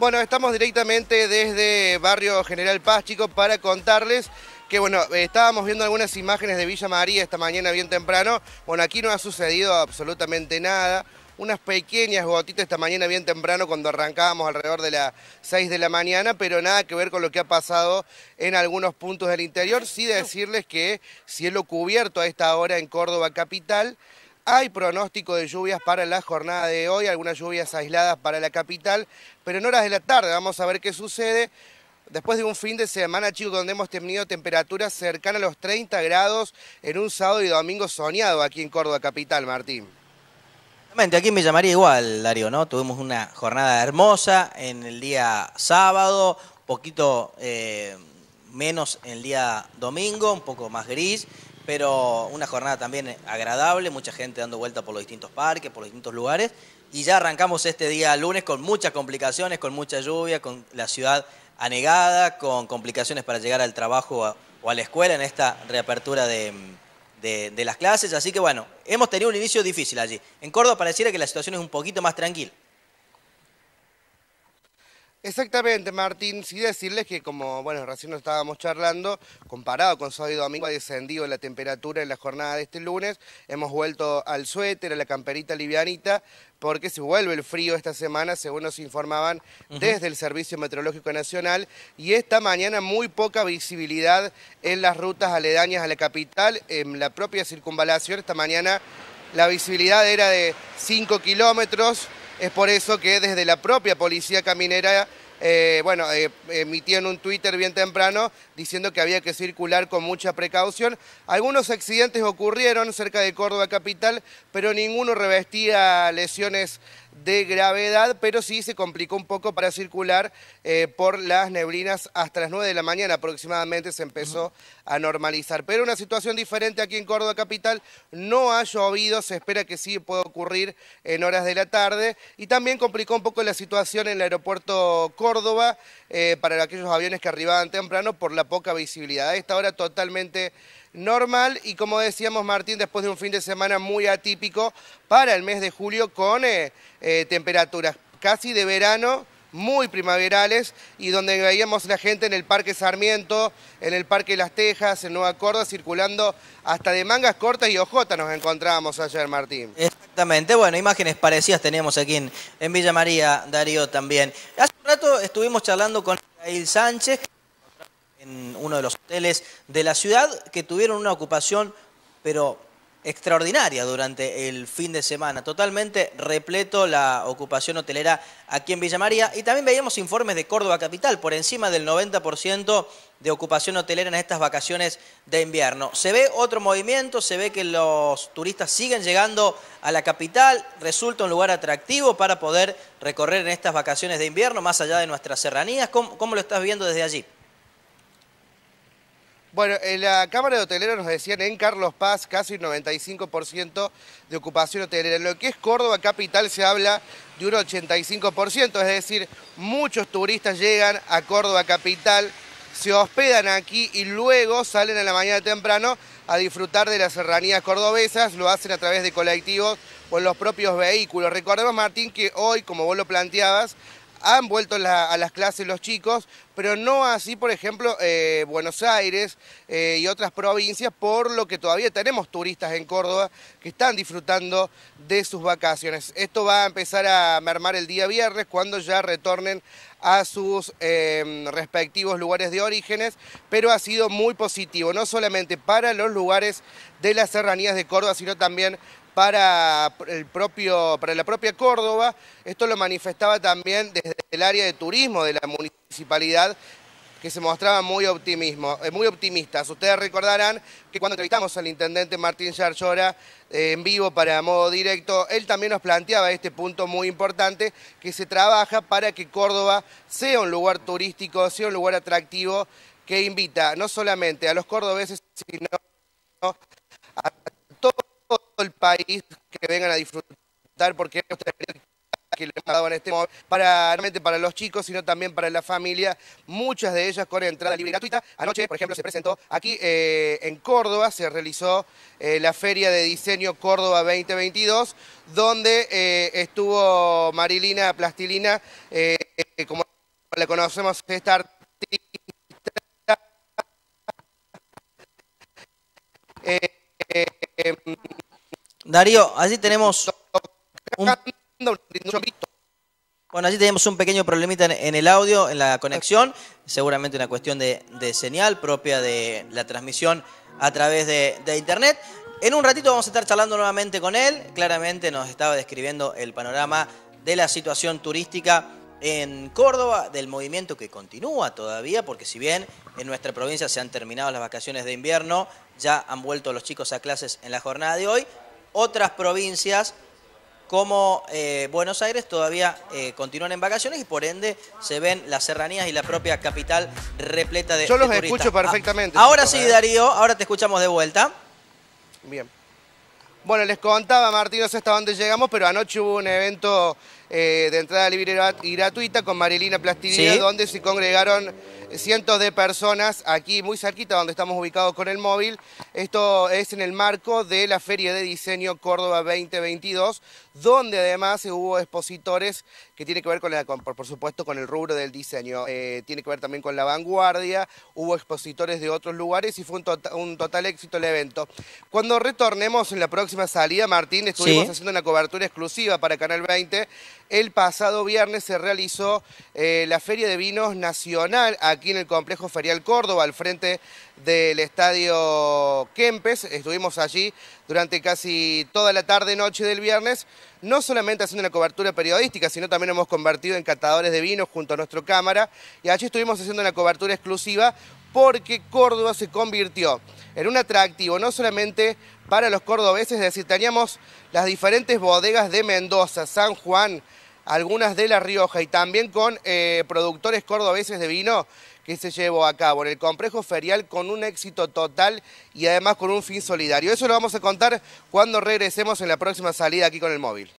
Bueno, estamos directamente desde Barrio General Paz, para contarles que, bueno, estábamos viendo algunas imágenes de Villa María esta mañana bien temprano. Bueno, aquí no ha sucedido absolutamente nada. Unas pequeñas gotitas esta mañana bien temprano cuando arrancábamos alrededor de las 6 de la mañana, pero nada que ver con lo que ha pasado en algunos puntos del interior. Sí decirles que cielo cubierto a esta hora en Córdoba capital. Hay pronóstico de lluvias para la jornada de hoy, algunas lluvias aisladas para la capital, pero en horas de la tarde vamos a ver qué sucede. Después de un fin de semana, chicos, donde hemos tenido temperaturas cercanas a los 30 grados en un sábado y domingo soñado aquí en Córdoba Capital, Martín. Aquí me llamaría igual, Darío, ¿no? Tuvimos una jornada hermosa en el día sábado, poquito eh, menos en el día domingo, un poco más gris, pero una jornada también agradable, mucha gente dando vuelta por los distintos parques, por los distintos lugares. Y ya arrancamos este día lunes con muchas complicaciones, con mucha lluvia, con la ciudad anegada, con complicaciones para llegar al trabajo o a la escuela en esta reapertura de, las clases. Así que bueno, hemos tenido un inicio difícil allí. En Córdoba pareciera que la situación es un poquito más tranquila. Exactamente, Martín. Sí decirles que, como bueno, recién nos estábamos charlando, comparado con sábado y domingo, ha descendido la temperatura en la jornada de este lunes. Hemos vuelto al suéter, a la camperita livianita, porque se vuelve el frío esta semana, según nos informaban desde el Servicio Meteorológico Nacional. Y esta mañana muy poca visibilidad en las rutas aledañas a la capital, en la propia circunvalación. Esta mañana la visibilidad era de 5 kilómetros es por eso que desde la propia policía caminera eh, bueno, eh, un Twitter bien temprano diciendo que había que circular con mucha precaución. Algunos accidentes ocurrieron cerca de Córdoba Capital, pero ninguno revestía lesiones de gravedad, pero sí se complicó un poco para circular eh, por las neblinas hasta las 9 de la mañana aproximadamente se empezó a normalizar. Pero una situación diferente aquí en Córdoba Capital, no ha llovido, se espera que sí pueda ocurrir en horas de la tarde y también complicó un poco la situación en el aeropuerto Córdoba eh, para aquellos aviones que arribaban temprano por la poca visibilidad. A esta hora totalmente normal y como decíamos Martín, después de un fin de semana muy atípico para el mes de julio con eh, eh, temperaturas casi de verano muy primaverales y donde veíamos la gente en el Parque Sarmiento, en el Parque Las Tejas, en Nueva Córdoba, circulando hasta de mangas cortas y ojota nos encontrábamos ayer, Martín. Exactamente, bueno, imágenes parecidas teníamos aquí en, Villa María, Darío también. Hace un rato estuvimos charlando con Israel Sánchez, en uno de los hoteles de la ciudad que tuvieron una ocupación, pero extraordinaria durante el fin de semana. Totalmente repleto la ocupación hotelera aquí en Villa María. Y también veíamos informes de Córdoba Capital, por encima del 90% de ocupación hotelera en estas vacaciones de invierno. Se ve otro movimiento, se ve que los turistas siguen llegando a la capital, resulta un lugar atractivo para poder recorrer en estas vacaciones de invierno, más allá de nuestras serranías. ¿Cómo, lo estás viendo desde allí? Bueno, en eh, la Cámara de Hoteleros nos decían en Carlos Paz casi el 95% de ocupación hotelera. En lo que es Córdoba capital se habla de un 85%, es decir, muchos turistas llegan a Córdoba capital, se hospedan aquí y luego salen a la mañana temprano a disfrutar de las serranías cordobesas, lo hacen a través de colectivos o en los propios vehículos. Recordemos, Martín, que hoy, como vos lo planteabas, han vuelto a las clases los chicos, pero no así, por ejemplo, eh, Buenos Aires eh, y otras provincias, por lo que todavía tenemos turistas en Córdoba que están disfrutando de sus vacaciones. Esto va a empezar a mermar el día viernes cuando ya retornen a sus em, respectivos lugares de orígenes, pero ha sido muy positivo, no solamente para los lugares de las serranías de Córdoba, sino también para, el propio, para la propia Córdoba. Esto lo manifestaba también desde el área de turismo de la municipalidad, que se mostraba muy, optimismo, eh, muy optimistas. Ustedes recordarán que cuando entrevistamos al intendente Martín Yarchora eh, en vivo para modo directo, él también nos planteaba este punto muy importante, que se trabaja para que Córdoba sea un lugar turístico, sea un lugar atractivo, que invita no solamente a los cordobeses, sino a el país que vengan a disfrutar porque que le hemos dado en este momento, para, para los chicos, sino también para la familia, muchas de ellas con entrada libre gratuita. Anoche, por ejemplo, se presentó aquí eh, en Córdoba, se realizó eh, la Feria de Diseño Córdoba 2022, donde eh, estuvo Marilina Plastilina, como la conocemos, esta artista. Em, Darío, así tenemos Bueno, allí tenemos un pequeño problemita en, el audio, en la conexión, seguramente una cuestión de, señal propia de la transmisión a través de, de, Internet. En un ratito vamos a estar charlando nuevamente con él, claramente nos estaba describiendo el panorama de la situación turística en Córdoba, del movimiento que continúa todavía, porque si bien en nuestra provincia se han terminado las vacaciones de invierno, ya han vuelto los chicos a clases en la jornada de hoy, otras provincias como eh, Buenos Aires todavía eh, continúan en vacaciones y por ende se ven las serranías y la propia capital repleta de Yo los escucho ah, perfectamente. ahora sí, ¿eh? Darío, ahora te escuchamos de vuelta. Bien. Bueno, les contaba, Martín, no sé hasta dónde llegamos, pero anoche hubo un evento eh, de entrada libre y gratuita con Marilina Plastilina, donde se congregaron cientos de personas aquí muy cerquita donde estamos ubicados con el móvil. Esto es en el marco de la Feria de Diseño Córdoba 2022, donde además hubo expositores que tiene que ver con, por supuesto con el rubro del diseño, eh, tiene que ver también con la vanguardia, hubo expositores de otros lugares y fue un, tota-, total éxito el evento. Cuando retornemos en la próxima salida, Martín, estuvimos haciendo una cobertura exclusiva para Canal 20 el pasado viernes se realizó eh, la Feria de Vinos Nacional aquí en el Complejo Ferial Córdoba, al frente del Estadio Kempes. Estuvimos allí durante casi toda la tarde, noche del viernes, no solamente haciendo una cobertura periodística, sino también hemos convertido en catadores de vinos junto a nuestra cámara. Y allí estuvimos haciendo una cobertura exclusiva porque Córdoba se convirtió en un atractivo no solamente para los cordobeses, es decir, teníamos las diferentes bodegas de Mendoza, San Juan, algunas de La Rioja y también con eh, productores cordobeses de vino que se llevó a cabo en el complejo ferial con un éxito total y además con un fin solidario. Eso lo vamos a contar cuando regresemos en la próxima salida aquí con el móvil.